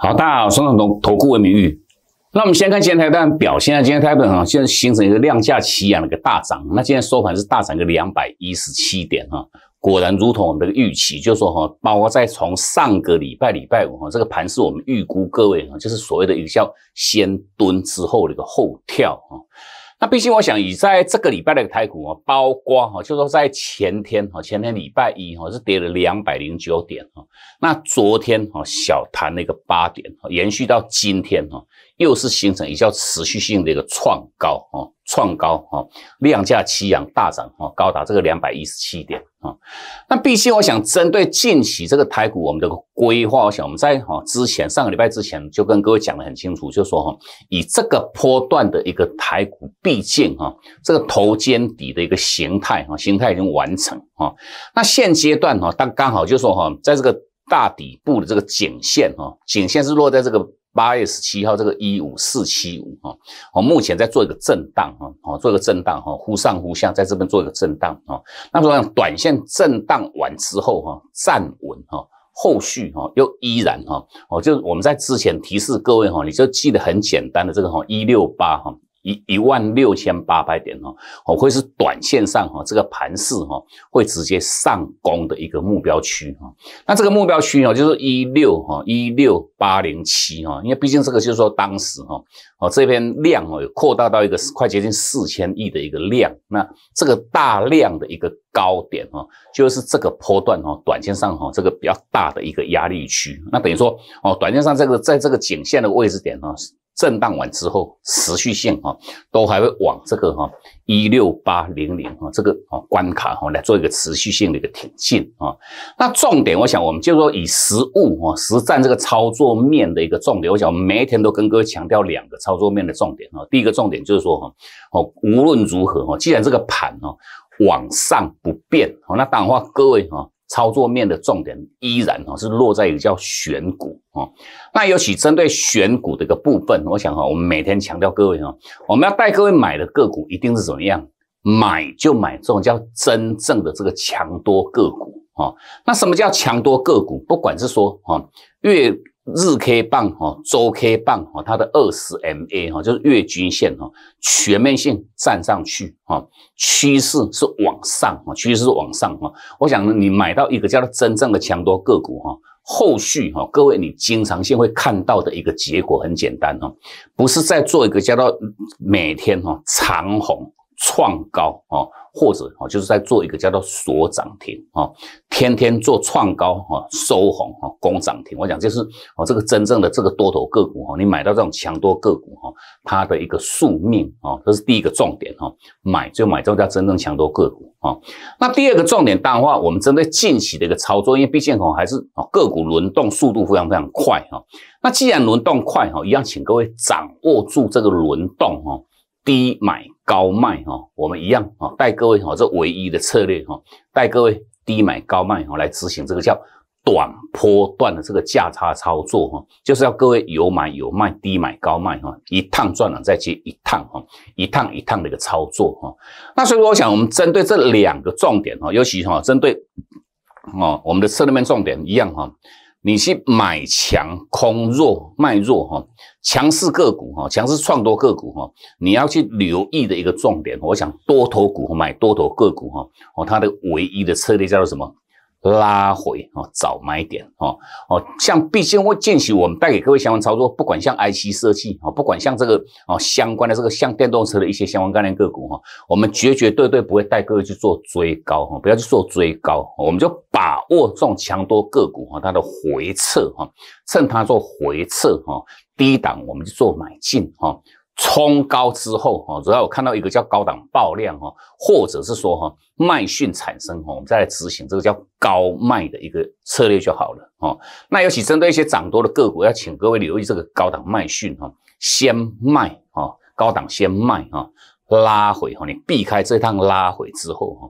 好，大家好，我是投投顾文明玉。那我们先看今天台的表，现在今天台的啊，现在形成一个量价齐扬的一个大涨。那今天收盘是大涨个两百一十七点啊，果然如同我们的预期，就是、说哈，包括在从上个礼拜礼拜五哈，这个盘是我们预估各位哈，就是所谓的有效先蹲之后的一个后跳啊。那毕竟，我想以在这个礼拜的一个台股哦，包括哈，就说在前天哈，前天礼拜一哈是跌了两百零九点哈，那昨天哈小弹了一个八点，延续到今天哈，又是形成一较持续性的一个创高哈。创高哈，量价齐扬大涨哈，高达这个两百一十七点啊。那毕竟我想针对近期这个台股，我们的规划，我想我们在哈之前上个礼拜之前就跟各位讲的很清楚，就说哈以这个波段的一个台股，毕竟哈这个头肩底的一个形态哈形态已经完成哈。那现阶段哈，但刚好就说哈在这个。大底部的这个颈线哈，颈线是落在这个八月十七号这个一五四七五哈，我目前在做一个震荡哈，哦，做一个震荡哈，忽上忽下，在这边做一个震荡哈。那么短线震荡完之后哈，站稳哈，后续哈又依然哈，哦，就我们在之前提示各位哈，你就记得很简单的这个哈一六八哈。一一万六千八百点哈，我会是短线上哈这个盘势哈会直接上攻的一个目标区哈。那这个目标区哦，就是一六哈一六八零七哈，因为毕竟这个就是说当时哈哦这边量哦有扩大到一个快接近四千亿的一个量，那这个大量的一个高点哈，就是这个波段哈短线上哈这个比较大的一个压力区。那等于说哦短线上这个在这个颈线的位置点哈。震荡完之后，持续性哈都还会往这个哈一六八零零哈这个啊关卡哈来做一个持续性的一个挺进啊。那重点，我想我们就是说以实物啊实战这个操作面的一个重点，我想每一天都跟各位强调两个操作面的重点啊。第一个重点就是说哈，哦无论如何哈，既然这个盘哦往上不变，哦那当然话各位哈。操作面的重点依然哦，是落在一个叫选股啊。那尤其针对选股的一个部分，我想哈，我们每天强调各位哈，我们要带各位买的个股一定是怎么样？买就买这种叫真正的这个强多个股啊。那什么叫强多个股？不管是说哈，越日 K 棒哈，周 K 棒哈，它的二十 MA 哈，就是月均线哈，全面性站上去哈，趋势是往上哈，趋势是往上哈。我想呢，你买到一个叫做真正的强多个股哈，后续哈，各位你经常性会看到的一个结果很简单哦，不是在做一个叫做每天哈长红。创高哦，或者哦，就是在做一个叫做锁涨停哦，天天做创高哦，收红哦，攻涨停。我讲就是哦，这个真正的这个多头个股哦，你买到这种强多个股哈，它的一个宿命啊，这是第一个重点哈。买就买这种叫真正强多个股啊。那第二个重点当然话，我们针对近期的一个操作，因为毕竟股还是哦，个股轮动速度非常非常快哈。那既然轮动快哈，一样请各位掌握住这个轮动哈。低买高卖哈，我们一样啊，带各位哈，这唯一的策略哈，带各位低买高卖哈来执行这个叫短波段的这个价差操作哈，就是要各位有买有卖，低买高卖哈，一趟赚了再接一趟哈，一趟一趟的一个操作哈。那所以我想，我们针对这两个重点哈，尤其哈，针对啊我们的车那面重点一样哈。你去买强空弱卖弱哈，强势个股哈，强势创多个股哈，你要去留意的一个重点。我想多头股买多头个股哈，哦，它的唯一的策略叫做什么？拉回哦，找买点哦哦，像毕竟会近期我们带给各位相关操作，不管像 IC 设计哦，不管像这个哦相关的这个像电动车的一些相关概念个股哈，我们绝绝对对不会带各位去做追高哈，不要去做追高，我们就把握这种强多个股哈，它的回撤哈，趁它做回撤哈，低档我们就做买进哈。冲高之后哈，主要我看到一个叫高档爆量哈，或者是说哈卖讯产生哈，我们再来执行这个叫高卖的一个策略就好了哈。那尤其针对一些涨多的个股，要请各位留意这个高档卖讯哈，先卖哈，高档先卖哈，拉回哈，你避开这趟拉回之后哈，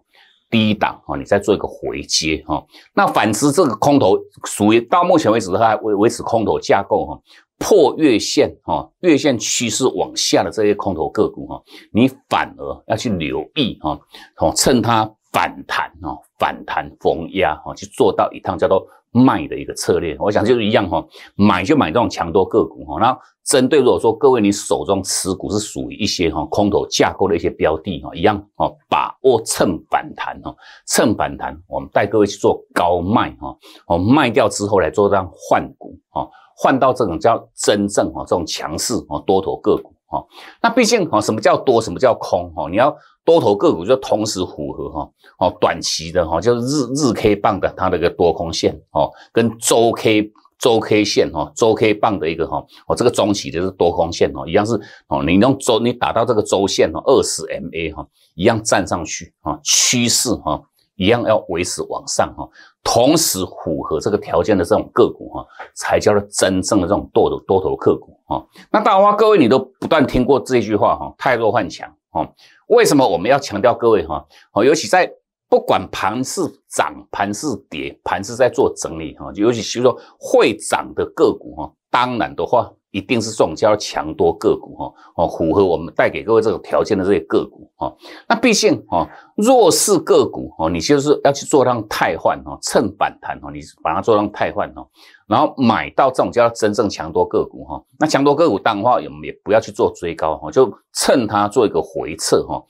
低档哈，你再做一个回接哈。那反之这个空头属于到目前为止它还维维持空头架构哈。破月线，哈，月线趋势往下的这些空头个股，哈，你反而要去留意，哈，哦，趁它反弹，哦，反弹逢压，哦，去做到一趟叫做。卖的一个策略，我想就是一样哈，买就买这种强多个股哈。那针对如果说各位你手中持股是属于一些哈空头架构的一些标的哈，一样哈，把握蹭反弹哈，蹭反弹，我们带各位去做高卖哈，我卖掉之后来做这样换股哦，换到这种叫真正哈这种强势哈多头个股。哈，那毕竟哈，什么叫多，什么叫空？哈，你要多头个股就同时符合哈，哦，短期的哈，就是日日 K 棒的它的一个多空线，哦，跟周 K 周 K 线，哈，周 K 棒的一个哈，哦，这个中期就是多空线，哦，一样是，哦，你用周，你打到这个周线，哦，二十 MA，哈，一样站上去，啊，趋势，哈。一样要维持往上哈，同时符合这个条件的这种个股哈，才叫做真正的这种多头多头个股哈。那大华各位，你都不断听过这句话哈，太弱换强哈。为什么我们要强调各位哈？哦，尤其在不管盘是涨、盘是跌、盘是在做整理哈，尤其就说会涨的个股哈，当然的话。一定是这种叫强多个股哈哦，符合我们带给各位这种条件的这些个股哈。那毕竟哦，弱势个股哦，你就是要去做一趟汰换哦，趁反弹哦，你把它做一趟汰换哦，然后买到这种叫真正强多个股哈。那强多个股的话，也也不要去做追高哈，就趁它做一个回撤哈。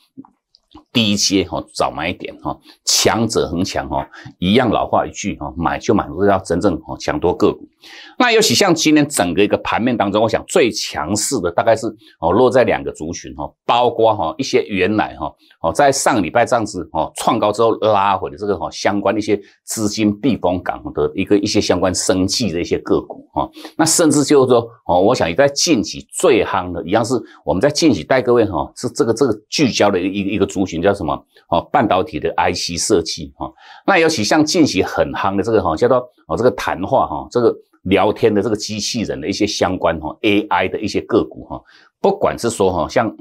低阶哈，早买点哈，强者恒强哈，一样老话一句哈，买就买，不是要真正哈抢多个股。那尤其像今天整个一个盘面当中，我想最强势的大概是哦落在两个族群哈，包括哈一些原来哈哦在上礼拜这样子哦创高之后拉回的这个哈相关的一些资金避风港的一个一些相关生计的一些个股哈，那甚至就是说哦，我想在近期最夯的一样是我们在近期带各位哈是这个这个聚焦的一个一个族群。叫什么？哦，半导体的 IC 设计哈，那尤其像近期很夯的这个哈，叫做哦这个谈话哈，这个聊天的这个机器人的一些相关哈 AI 的一些个股哈，不管是说哈像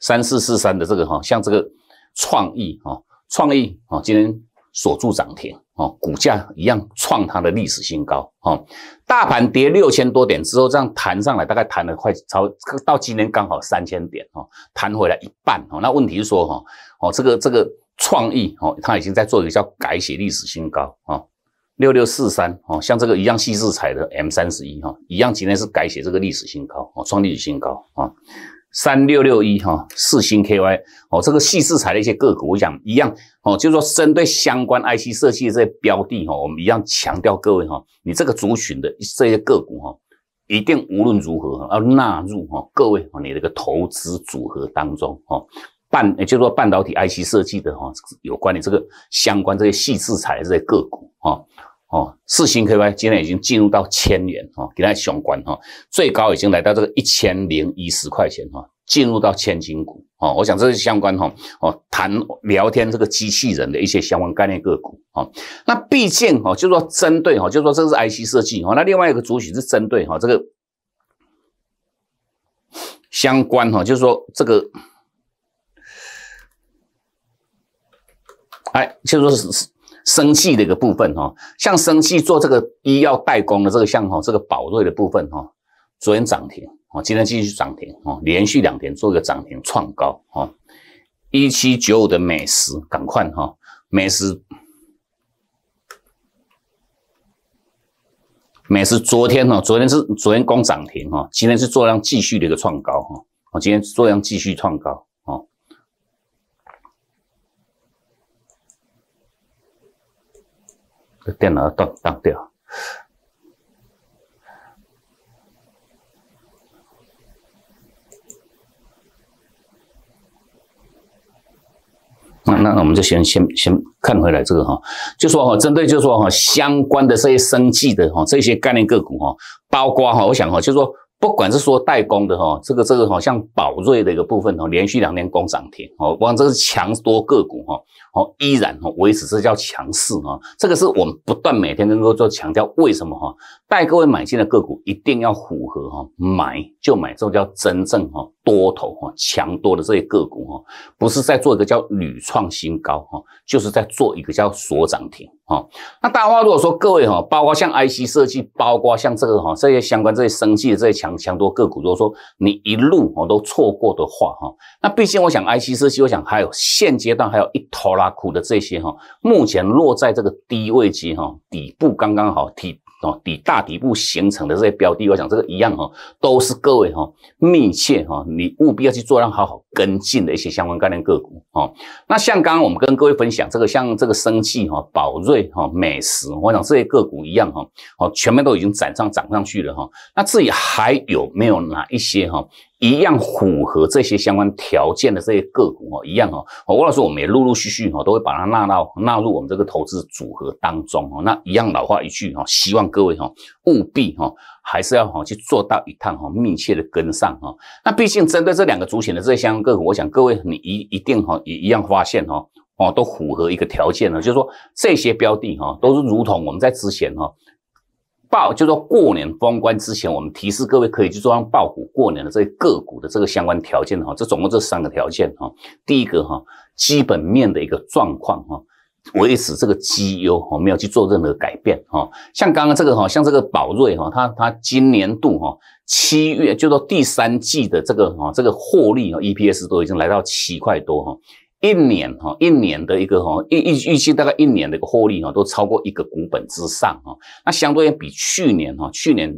三四四三的这个哈，像这个创意哈，创意哦，今天。锁住涨停哦，股价一样创它的历史新高哦。大盘跌六千多点之后，这样弹上来，大概弹了快超到今天刚好三千点哦，弹回来一半哦。那问题是说哈，哦这个这个创意哦，它已经在做一个叫改写历史新高哦。六六四三哦，像这个一样，细致彩的 M 三十一哈，一样今天是改写这个历史新高哦，创历史新高啊。三六六一哈，四星 KY 哦，这个细制材的一些个股，我讲一样哦，就是说针对相关 IC 设计的这些标的哈，我们一样强调各位哈，你这个族群的这些个股哈，一定无论如何要纳入哈，各位哈，你这个投资组合当中哈，半也就是说半导体 IC 设计的哈，有关你这个相关这些细字材这些个股哈。哦，四星 K Y 今天已经进入到千元哈，大家相关哈，最高已经来到这个一千零一十块钱哈，进入到千金股哦，我想这是相关哈，哦，谈聊天这个机器人的一些相关概念个股哈，那毕竟哦，就是说针对哦，就是说这是 IC 设计哈，那另外一个主体是针对哈这个相关哈，就是说这个，哎，就是说。是生气的一个部分哈，像生气做这个医药代工的这个项目，这个宝瑞的部分哈，昨天涨停哦，今天继续涨停哦，连续两天做一个涨停创高哦，一七九五的美食赶快哈，美食美食昨天哈，昨天是昨天光涨停哈，今天是做量继续的一个创高哈，我今天做量继续创高。电脑断断掉。那那我们就先先先看回来这个哈，就说哈，针对就说哈，相关的这些生计的哈，这些概念个股哈，包括哈，我想哈，就说不管是说代工的哈，这个这个好像宝瑞的一个部分哈，连续两天攻涨停哦，哇，这是强多个股哈。依然哈维持，这叫强势哈。这个是我们不断每天能够做强调，为什么哈？带各位买进的个股一定要符合哈，买就买这种叫真正哈多头哈强多的这些个股哈，不是在做一个叫屡创新高哈，就是在做一个叫锁涨停哈。那大家如果说各位哈，包括像 IC 设计，包括像这个哈这些相关这些生计的这些强强多个股，如果说你一路哦都错过的话哈，那毕竟我想 IC 设计，我想还有现阶段还有一头啦。苦的这些哈，目前落在这个低位级哈，底部刚刚好底哦底大底部形成的这些标的，我想这个一样哈，都是各位哈密切哈，你务必要去做，让好好跟进的一些相关概念个股哈。那像刚刚我们跟各位分享这个像这个生技哈、宝瑞哈、美食，我想这些个股一样哈，哦，全面都已经涨上涨上去了哈。那至于还有没有哪一些哈？一样符合这些相关条件的这些个股哦，一样哦，我老师，我们也陆陆续续哈都会把它纳到纳入我们这个投资组合当中哦。那一样老话一句哈，希望各位哈务必哈还是要哈去做到一趟哈，密切的跟上哈。那毕竟针对这两个主线的这些相关个股，我想各位你一一定哈也一样发现哈哦，都符合一个条件呢，就是说这些标的哈都是如同我们在之前哈。报就说过年封关之前，我们提示各位可以去做报股。过年的这些个股的这个相关条件哈，这总共这三个条件哈。第一个哈，基本面的一个状况哈，维持这个绩优，我没有去做任何改变哈。像刚刚这个哈，像这个宝瑞哈，它它今年度哈七月就说第三季的这个哈这个获利哈，EPS 都已经来到七块多哈。一年哈，一年的一个哈，预预预计大概一年的一个获利哈，都超过一个股本之上哈。那相对应比去年哈，去年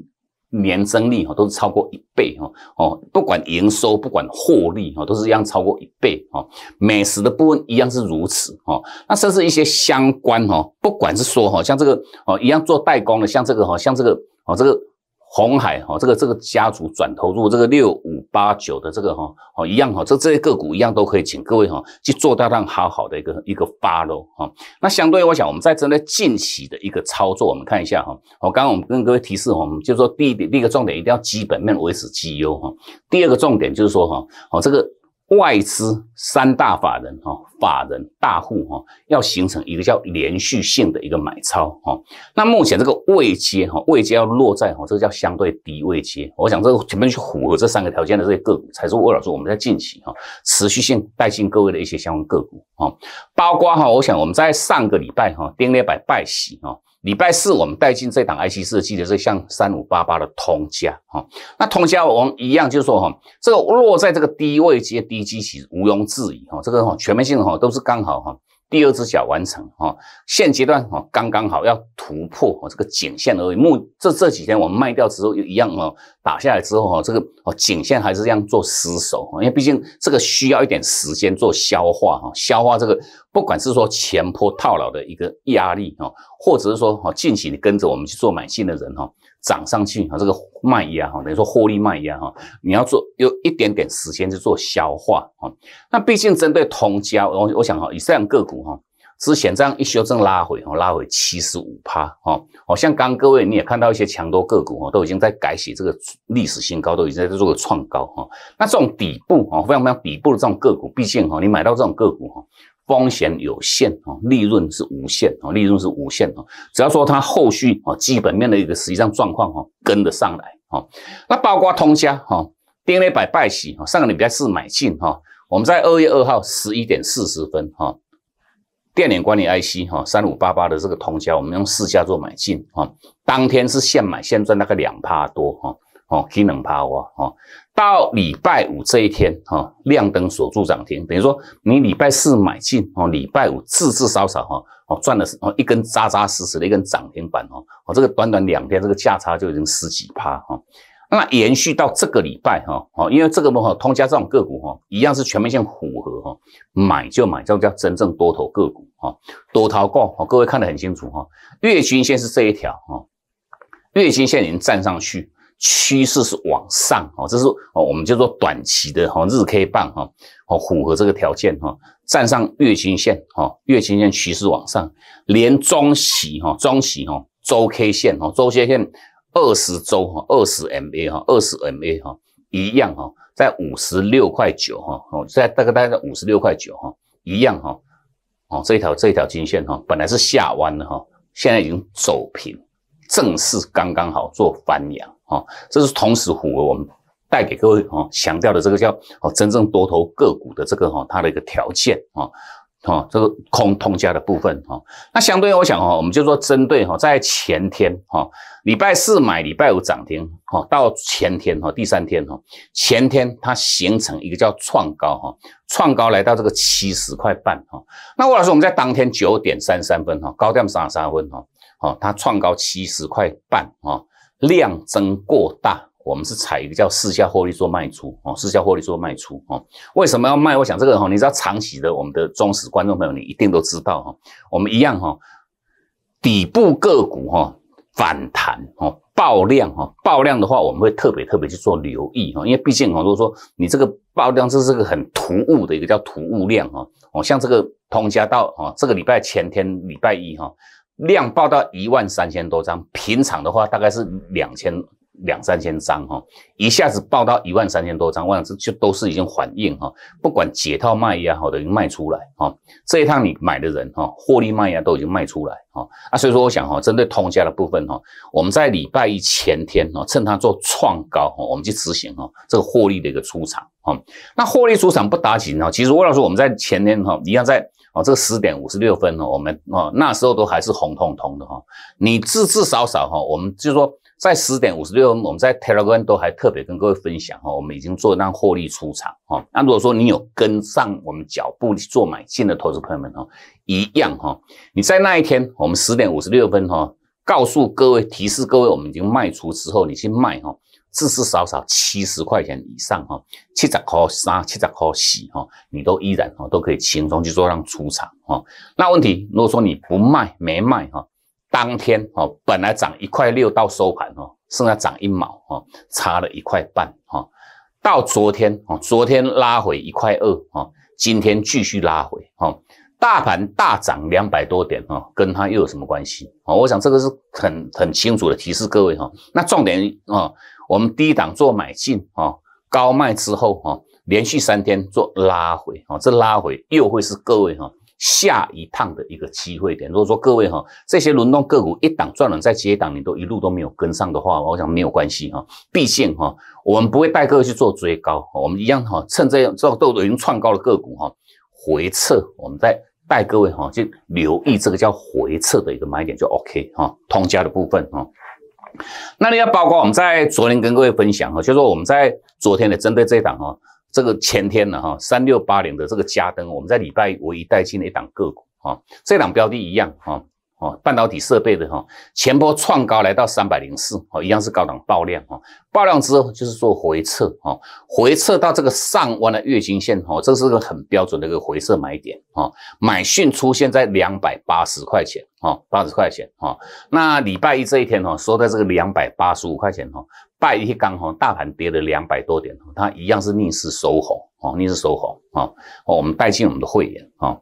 年增率哈都是超过一倍哈。哦，不管营收，不管获利哈，都是一样超过一倍哈。美食的部分一样是如此哈。那甚至一些相关哈，不管是说哈，像这个哦一样做代工的，像这个哈，像这个哦这个。红海哈，这个这个家族转投入这个六五八九的这个哈，哦一样哈，这这些个股一样都可以，请各位哈去做大量好好的一个一个 follow 哈。那相对我想，我们在针对近期的一个操作，我们看一下哈。我刚刚我们跟各位提示，我们就说第一点，第一个重点一定要基本面维持绩优哈，第二个重点就是说哈，哦这个。外资三大法人哈法人大户哈要形成一个叫连续性的一个买超哈，那目前这个位阶哈位阶要落在哈这个叫相对低位阶，我想这个前面去符合这三个条件的这些个股才是我来说我们在近期哈持续性带进各位的一些相关个股哈，包括哈我想我们在上个礼拜哈电力百拜喜哈。礼拜四我们带进这档 IC 设计的这像三五八八的通家哈，那通家我们一样就是说哈，这个落在这个低位接低基其实毋庸置疑哈，这个哈全面性哈都是刚好哈。第二只脚完成哈，现阶段哈刚刚好要突破哦、这个颈线而已。目这这几天我们卖掉之后又一样哦，打下来之后哈，这个哦颈线还是这样做失守，因为毕竟这个需要一点时间做消化哈，消化这个不管是说前坡套牢的一个压力哈，或者是说哦近期你跟着我们去做买进的人哈。涨上去哈，这个卖压哈，等于说获利卖压哈，你要做有一点点时间去做消化哈。那毕竟针对通交，我我想哈，以上个股哈，之前这样一修正拉回哈，拉回七十五趴哈，好像刚各位你也看到一些强多个股哈，都已经在改写这个历史新高，都已经在做创高哈。那这种底部哈，非常非常底部的这种个股，毕竟哈，你买到这种个股哈。风险有限啊，利润是无限啊，利润是无限啊。只要说它后续啊基本面的一个实际上状况哈跟得上来啊，那包括通家哈，DN 百拜喜哈，上个礼拜四买进哈，我们在二月二号十一点四十分哈，电联管理 IC 哈三五八八的这个通家，我们用市价做买进哈，当天是现买现赚大概两趴多哈。哦，几两趴哇！哦，到礼拜五这一天，哈，亮灯锁住涨停，等于说你礼拜四买进，哦，礼拜五字字少少，哈，哦，赚的是哦一根扎扎实实的一根涨停板哦，哦，这个短短两天，这个价差就已经十几趴哈，那延续到这个礼拜哈，哦，因为这个嘛哈，通家这种个股哈，一样是全面性符合哈，买就买，这种叫真正多头个股哈，多头够，哦，各位看得很清楚哈，月均线是这一条哦，月均线已经站上去。趋势是往上，哦，这是哦，我们叫做短期的哈日 K 棒哈，哦符合这个条件哈，站上月均线哈，月均线趋势往上，连中期哈，中期哈周 K 线哈，周 K 线二十周哈，二十 MA 哈，二十 MA 哈一样哈，在五十六块九哈，哦，在大概大概在五十六块九哈，一样哈，哦这一条这一条均线哈本来是下弯的哈，现在已经走平，正式刚刚好做翻阳。哦，这是同时虎，我们带给各位哈，强调的这个叫哦，真正多头个股的这个哈，它的一个条件啊，哦，这个空通家的部分哈。那相对，我想哦，我们就说针对哈，在前天哈，礼拜四买，礼拜五涨停哈，到前天哈，第三天哈，前天它形成一个叫创高哈，创高来到这个七十块半哈。那我老师，我们在当天九点三三分哈，高点三十三分哈，哦，它创高七十块半哈。量增过大，我们是采一个叫市下获利做卖出哦，市下获利做卖出哦。为什么要卖？我想这个哈，你知道长期的我们的忠实观众朋友，你一定都知道哈。我们一样哈，底部个股哈反弹哦，爆量哈，爆量的话我们会特别特别去做留意哈，因为毕竟哈，如果说你这个爆量这是个很突兀的一个叫突兀量哈，哦，像这个通家到哦，这个礼拜前天礼拜一哈。量爆到一万三千多张，平常的话大概是两千两三千张哈，一下子爆到一万三千多张，万这就都是已经反应哈，不管解套卖也好的已经卖出来哈，这一趟你买的人哈，获利卖呀都已经卖出来哈，啊，所以说我想哈，针对通家的部分哈，我们在礼拜一前天哈，趁它做创高哈，我们去执行哈这个获利的一个出场哈，那获利出场不打紧哈，其实魏老师我们在前天哈，一样在。哦，这个十点五十六分呢，我们哦那时候都还是红彤彤的哈。你至至少少哈，我们就说在十点五十六分，我们在 Telegram 都还特别跟各位分享哈，我们已经做单获利出场哈。那如果说你有跟上我们脚步做买进的投资朋友们哈，一样哈，你在那一天我们十点五十六分哈，告诉各位提示各位，我们已经卖出之后你去卖哈。至少少七十块钱以上哈，七十块三，七十块四哈，你都依然哈都可以轻松去做上出厂哈。那问题，如果说你不卖没卖哈，当天哈本来涨一块六到收盘哈，剩下涨一毛哈，差了一块半哈。到昨天哦，昨天拉回一块二哈，今天继续拉回哈。大盘大涨两百多点哈，跟它又有什么关系啊？我想这个是很很清楚的提示各位哈。那重点啊。我们低档做买进啊，高卖之后啊，连续三天做拉回啊，这拉回又会是各位哈下一趟的一个机会点。如果说各位哈这些轮动个股一档赚了再接档，你都一路都没有跟上的话，我想没有关系哈，毕竟哈我们不会带各位去做追高，我们一样哈趁这样这种都已经创高的个股哈回撤，我们再带各位哈去留意这个叫回撤的一个买点就 OK 哈，通家的部分哈。那你要包括我们在昨天跟各位分享哈，就说我们在昨天的针对这档哈，这个前天的哈三六八零的这个加登，我们在礼拜唯一带进了一档个股啊，这档标的一样啊。哦，半导体设备的哈前波创高来到三百零四，哦，一样是高档爆量哦，爆量之后就是做回撤哦，回撤到这个上弯的月均线，哦，这是个很标准的一个回撤买点哦，买讯出现在两百八十块钱哈，八十块钱哦，那礼拜一这一天哦，收在这个两百八十五块钱哦，拜一刚哦，大盘跌了两百多点哦，它一样是逆势收红哦，逆势收红哦哦，我们带进我们的会员啊。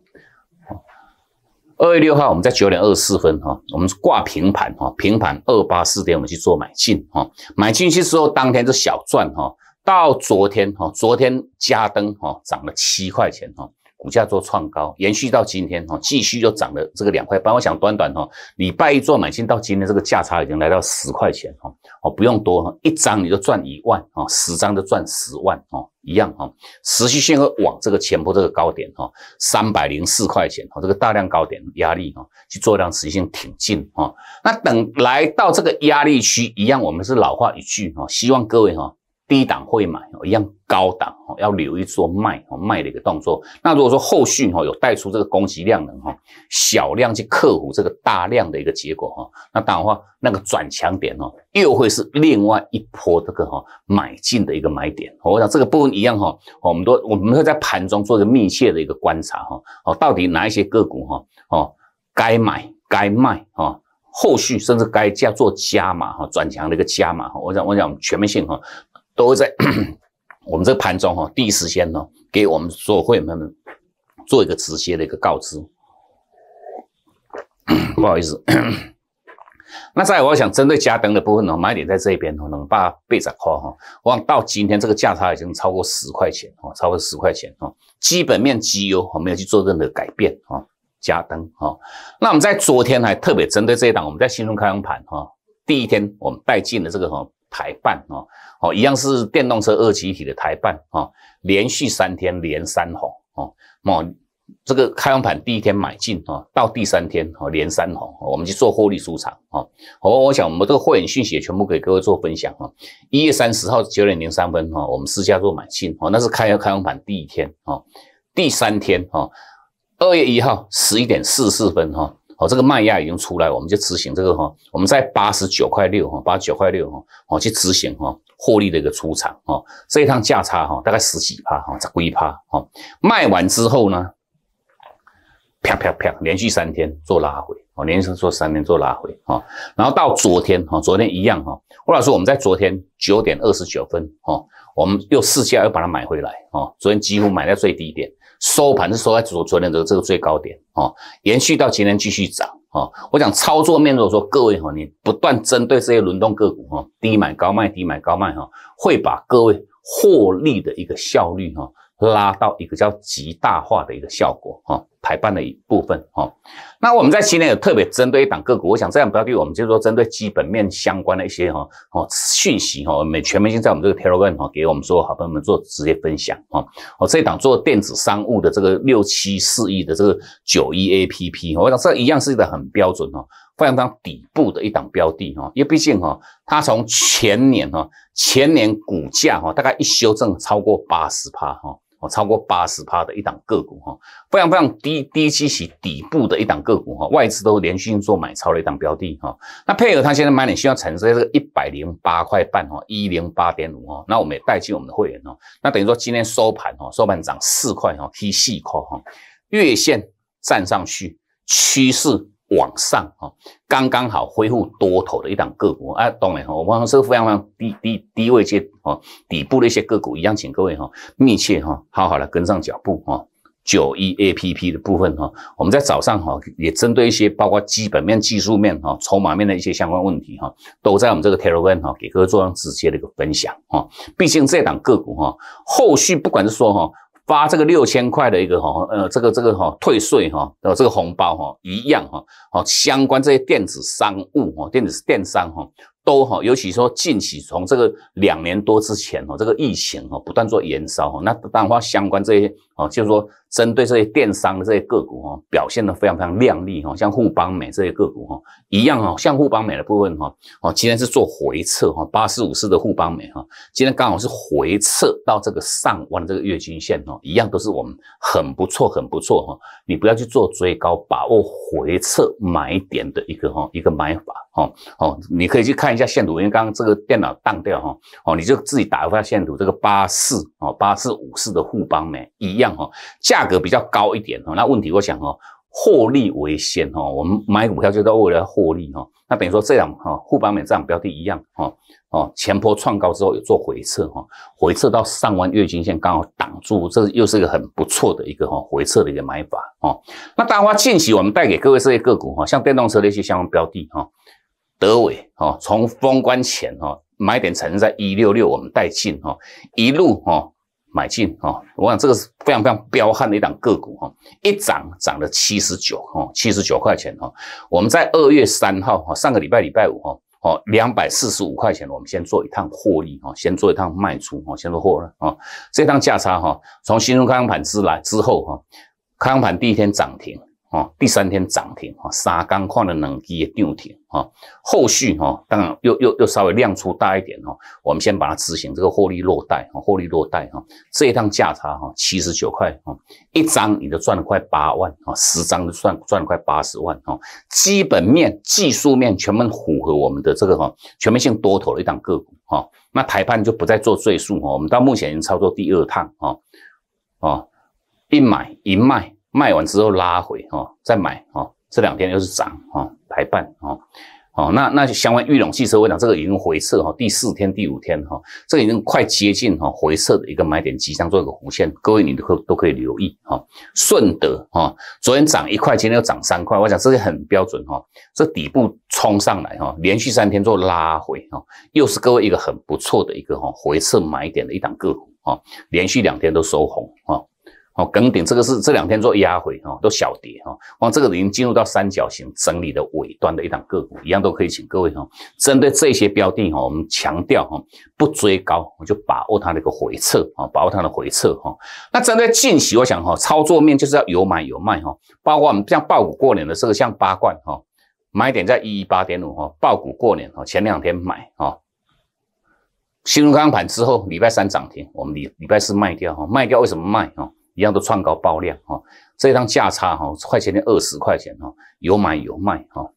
二月六号，我们在九点二十四分哈，我们挂平盘哈，平盘二八四点，我们去做买进哈，买进去之后，当天是小赚哈，到昨天哈，昨天加登哈涨了七块钱哈。股价做创高，延续到今天哈，继续又涨了这个两块半。我想短短哈，礼拜一做买进到今天，这个价差已经来到十块钱哈。哦，不用多哈，一张你就赚一万哈，十张就赚十万哈，一样哈。持续性往这个前坡这个高点哈，三百零四块钱哈，这个大量高点压力哈，去做量持续性挺进哈。那等来到这个压力区一样，我们是老话一句哈，希望各位哈。低档会买，一样高档哦，要留意做卖哦，卖的一个动作。那如果说后续哦有带出这个供给量的哈，小量去克服这个大量的一个结果哈，那当然话那个转强点哦，又会是另外一波这个哈买进的一个买点我想这个部分一样哈，我们都我们会在盘中做一个密切的一个观察哈哦，到底哪一些个股哈哦该买该卖哈。后续甚至该加做加码哈，转强的一个加码。哈，我想我想全面性哈。都会在我们这个盘中哈，第一时间呢，给我们所有会员们做一个直接的一个告知。不好意思，那再我想针对加灯的部分呢，买点在这边哦，能把被子跨哈，望到今天这个价差已经超过十块钱哦，超过十块钱哈，基本面基优哈，没有去做任何改变啊，加灯啊，那我们在昨天还特别针对这一档，我们在新中开阳盘哈，第一天我们带进了这个哈。台办哦，哦，一样是电动车二一体的台办哦，连续三天连三红哦，哦，这个开放盘第一天买进哦，到第三天哦连三红，我们去做获利出场哦。好，我想我们这个会员讯息也全部给各位做分享哦。一月三十号九点零三分哈，我们私下做买进哦，那是开开放盘第一天哦，第三天哦。二月一号十一点四四分哈。哦，这个卖压已经出来，我们就执行这个哈，我们在八十九块六哈，八九块六哈，哦，去执行哈，获利的一个出场哦，这一趟价差哈，大概十几趴哈，才归趴哈，卖完之后呢，啪啪啪，连续三天做拉回，哦，连续做三天做拉回哈，然后到昨天哈，昨天一样哈，郭老说我们在昨天九点二十九分哈，我们又试价又把它买回来哦，昨天几乎买在最低点。收盘是收在昨昨天的这个最高点啊，延续到今天继续涨啊。我想操作面如果说各位哈，你不断针对这些轮动个股哈，低买高卖，低买高卖哈，会把各位获利的一个效率哈，拉到一个叫极大化的一个效果哈。排办的一部分哈，那我们在今天有特别针对一档个股，我想这样标的，我们就是说针对基本面相关的一些哈哦讯息哈，我们全面性在我们这个 Telegram 哈，给我们说好，朋友们做直接分享哈。哦，这一档做电子商务的这个六七四亿的这个九一 APP 我想这一样是一个很标准哈，非常当底部的一档标的哈，因为毕竟哈，它从前年哈前年股价哈，大概一修正超过八十趴哈。哦，超过八十趴的一档个股哈，非常非常低低吸起底部的一档个股哈，外资都连续性做买超的一档标的哈。那配合它现在买点需要承这个一百零八块半哈，一零八点五哈。那我们也带进我们的会员哦。那等于说今天收盘哈，收盘涨四块哦，t 四块哈，月线站上去，趋势。往上啊，刚刚好恢复多头的一档个股。啊，当然哈，我们是非常非常低低低位一些底部的一些个股，一样，请各位哈密切哈，好好的跟上脚步哈。九一 A P P 的部分哈，我们在早上哈也针对一些包括基本面、技术面哈、筹码面的一些相关问题哈，都在我们这个 Telegram 哈给各位做上直接的一个分享哈。毕竟这档个股哈，后续不管是说哈。发这个六千块的一个哈呃这个这个哈退税哈，呃这个红包哈一样哈，好相关这些电子商务哈电子电商哈都哈，尤其说近期从这个两年多之前哈这个疫情哈不断做延烧哈，那当然话相关这些哦就是说。针对这些电商的这些个股哈，表现得非常非常靓丽哈，像富邦美这些个股哈，一样哈，像富邦美的部分哈，哦，今天是做回撤哈，八四五四的富邦美哈，今天刚好是回撤到这个上万这个月均线哦，一样都是我们很不错很不错，你不要去做追高，把握回撤买点的一个哈一个买法哦哦，你可以去看一下线图，因为刚刚这个电脑荡掉哈，哦，你就自己打一下线图，这个八四哦八四五四的富邦美一样哈，价。价格比较高一点哦，那问题我想哦，获利为先哦，我们买股票就是为了获利哈。那等于说这样哈，沪邦美这样标的一样哦哦，前坡创高之后有做回撤哈，回撤到上完月均线刚好挡住，这又是一个很不错的一个哈回撤的一个买法哦。那当然花近期我们带给各位这些个股哈，像电动车的一些相关标的哈，德伟哈，从封关前哈买点曾在一六六我们带进哈，一路哈。买进哦，我想这个是非常非常彪悍的一档个股哈，一涨涨了七十九啊，七十九块钱哈，我们在二月三号哈，上个礼拜礼拜五哈，哦，两百四十五块钱，我们先做一趟获利哈，先做一趟卖出哈，先做获利啊。这趟价差哈，从新中康盘之来之后哈，康盘第一天涨停。第三天涨停，哈，沙钢矿的冷机涨停，哈，后续哈，当然又又又稍微量出大一点，哈，我们先把它执行这个获利落袋，哈，获利落袋，哈，这一趟价差，哈，七十九块，哈，一张你就赚了快八万，哈，十张就赚赚了快八十万，哈，基本面、技术面全面符合我们的这个，哈，全面性多头的一档个股，哈，那台盘就不再做赘述，哈，我们到目前已经操作第二趟，哈，啊，一买一卖。卖完之后拉回哦，再买哦。这两天又是涨啊，排半啊，哦，那那相关裕隆汽车，我讲这个已经回撤哈，第四天第五天哈，这个已经快接近哈回撤的一个买点，即将做一个弧线，各位你都可都可以留意哈。顺德哈，昨天涨一块，今天又涨三块，我讲这些很标准哈，这底部冲上来哈，连续三天做拉回哈，又是各位一个很不错的一个哈回撤买点的一档个股啊，连续两天都收红啊。哦，梗顶这个是这两天做压回哈，都小跌哈。往这个已经进入到三角形整理的尾端的一档个股，一样都可以，请各位哈，针对这些标的哈，我们强调哈，不追高，我就把握它的一个回撤啊，把握它的回撤哈。那针对近期，我想哈，操作面就是要有买有卖哈。包括我们像爆股过年的是个像八冠哈，买点在一一八点五哈，爆股过年哈，前两天买哈，新龙钢盘之后礼拜三涨停，我们礼礼拜四卖掉哈，卖掉为什么卖哈？一样的创高爆量哈，这一档价差哈，块钱的二十块钱哈，有买有卖哈。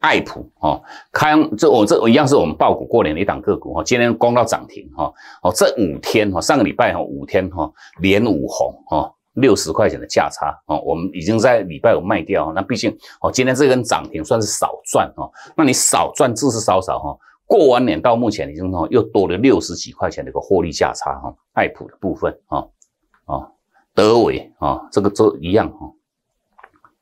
爱普哈，看这我这我一样是我们爆股过年的一档个股哈，今天光到涨停哈。哦，这五天哈，上个礼拜哈，五天哈，连五红哈，六十块钱的价差哦，我们已经在礼拜五卖掉。那毕竟哦，今天这根涨停算是少赚哦。那你少赚自是少少哈。过完年到目前已经哦，又多了六十几块钱的一个获利价差哈，爱普的部分啊啊。德伟啊，这个都一样啊。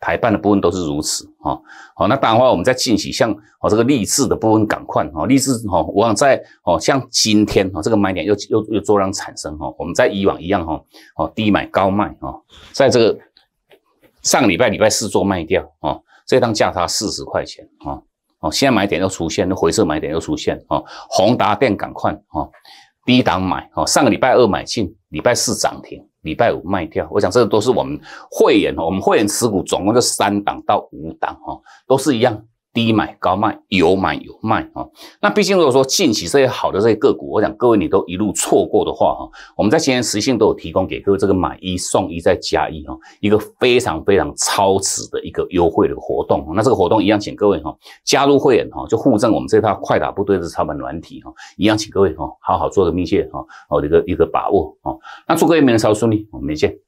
台办的部分都是如此哈。好，那待会话我们在进去，像哦这个励志的部分港块哈，励志哦，我想在哦像今天哦这个买点又又又做量产生哦，我们在以往一样哈，哦低买高卖哈，在这个上个礼拜礼拜四做卖掉哦，这档价差四十块钱啊，哦现在买点又出现，回撤买点又出现哦，宏达电港块哦，低档买哦，上个礼拜二买进，礼拜四涨停。礼拜五卖掉，我想这个都是我们会员，我们会员持股总共就三档到五档，哦，都是一样。低买高卖，有买有卖啊。那毕竟如果说近期这些好的这些个股，我想各位你都一路错过的话哈，我们在今天时性都有提供给各位这个买一送一再加一哈，一个非常非常超值的一个优惠的活动那这个活动一样，请各位哈加入会员哈，就互赠我们这套快打部队的操盘软体哈，一样请各位哈好好做个密切哈哦一个一个把握哦。那祝各位明天操顺利，我们明天见。